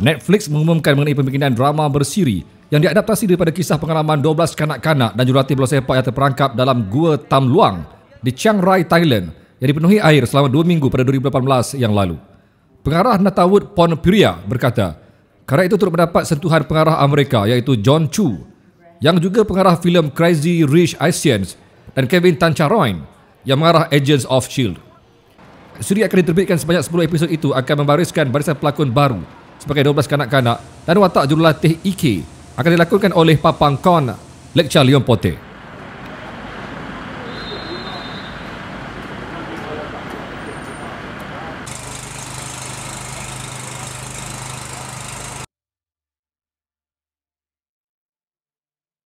Netflix mengumumkan mengenai pembikinan drama bersiri yang diadaptasi daripada kisah pengalaman 12 kanak-kanak dan jurulatih bola sepak yang terperangkap dalam Gua Tam Luang di Chiang Rai, Thailand yang dipenuhi air selama 2 minggu pada 2018 yang lalu. Pengarah Natawood Pon Piria berkata, karya itu turut mendapat sentuhan pengarah Amerika iaitu John Chu yang juga pengarah filem Crazy Rich Asians dan Kevin Tan Charoin yang mengarah Agents of S.H.I.E.L.D. Suri akan diterbitkan sebanyak 10 episod itu akan membariskan barisan pelakon baru sebagai 12 kanak-kanak dan watak jurulatih IK akan dilakukan oleh Papang Kon, Lecture Leon Potter.